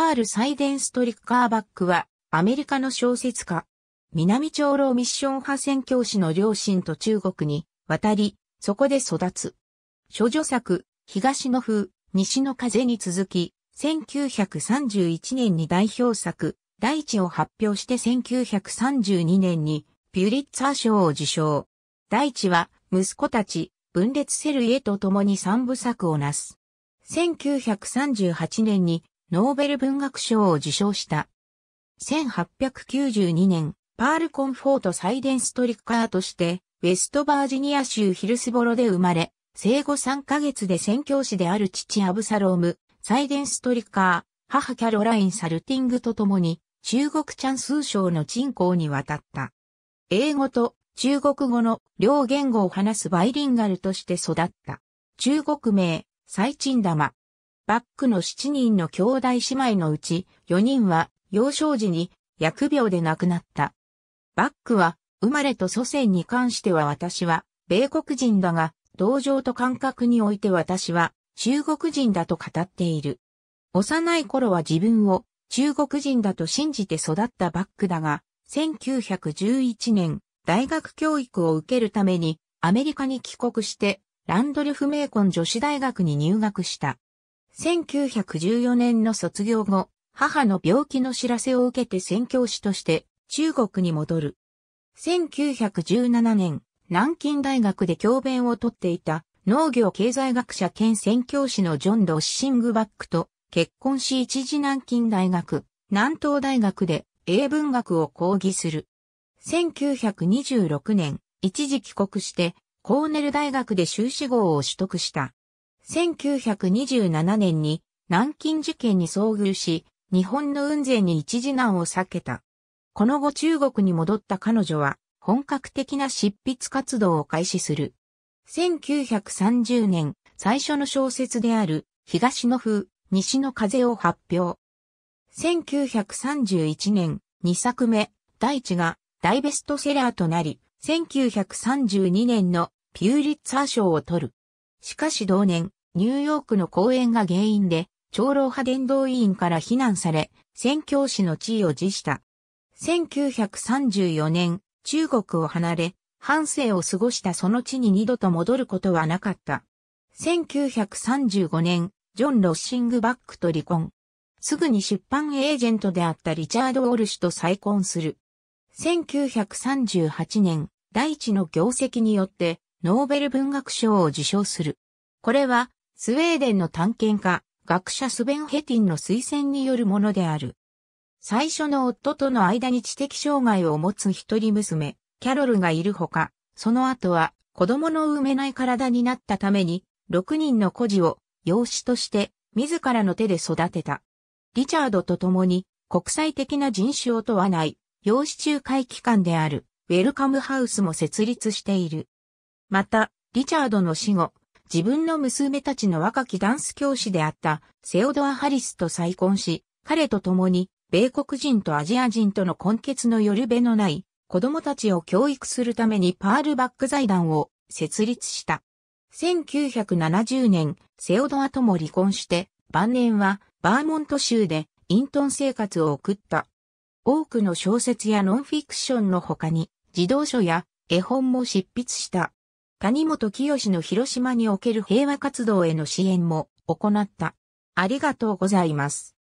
パール・サイデンストリッカーバックは、アメリカの小説家。南長老ミッション派宣教師の両親と中国に渡り、そこで育つ。諸女作、東の風、西の風に続き、1931年に代表作、大地を発表して1932年にピュリッツァー賞を受賞。大地は息子たち、分裂セルエと共に三部作をなす。1938年にノーベル文学賞を受賞した。1892年、パール・コンフォート・サイデンストリッカーとして、ウェストバージニア州ヒルスボロで生まれ、生後3ヶ月で宣教師である父アブサローム、サイデンストリッカー、母キャロライン・サルティングと共に、中国チャンス省の鎮校に渡った。英語と中国語の両言語を話すバイリンガルとして育った。中国名、サイチンダマ、バックの7人の兄弟姉妹のうち4人は幼少時に薬病で亡くなった。バックは生まれと祖先に関しては私は米国人だが同情と感覚において私は中国人だと語っている。幼い頃は自分を中国人だと信じて育ったバックだが、1911年大学教育を受けるためにアメリカに帰国してランドルフ・メーコン女子大学に入学した。1914年の卒業後、母の病気の知らせを受けて宣教師として中国に戻る。1917年、南京大学で教鞭をとっていた農業経済学者兼宣教師のジョン・ロッシングバックと結婚し一時南京大学、南東大学で英文学を講義する。1926年、一時帰国してコーネル大学で修士号を取得した。1927年に南京事件に遭遇し、日本の雲勢に一時難を避けた。この後中国に戻った彼女は、本格的な執筆活動を開始する。1930年、最初の小説である、東の風、西の風を発表。1931年、2作目、大地が大ベストセラーとなり、1932年のピューリッツァー賞を取る。しかし同年、ニューヨークの公演が原因で、長老派伝道委員から非難され、宣教師の地位を辞した。1934年、中国を離れ、半生を過ごしたその地に二度と戻ることはなかった。1935年、ジョン・ロッシングバックと離婚。すぐに出版エージェントであったリチャード・オルシュと再婚する。1938年、第一の業績によって、ノーベル文学賞を受賞する。これは、スウェーデンの探検家、学者スベン・ヘティンの推薦によるものである。最初の夫との間に知的障害を持つ一人娘、キャロルがいるほか、その後は子供の産めない体になったために、6人の孤児を養子として自らの手で育てた。リチャードと共に国際的な人種を問わない養子仲介機関であるウェルカムハウスも設立している。また、リチャードの死後、自分の娘たちの若きダンス教師であったセオドア・ハリスと再婚し、彼と共に米国人とアジア人との根結のよるべのない子供たちを教育するためにパールバック財団を設立した。1970年、セオドアとも離婚して、晩年はバーモント州でト遁生活を送った。多くの小説やノンフィクションの他に、児童書や絵本も執筆した。谷本清の広島における平和活動への支援も行った。ありがとうございます。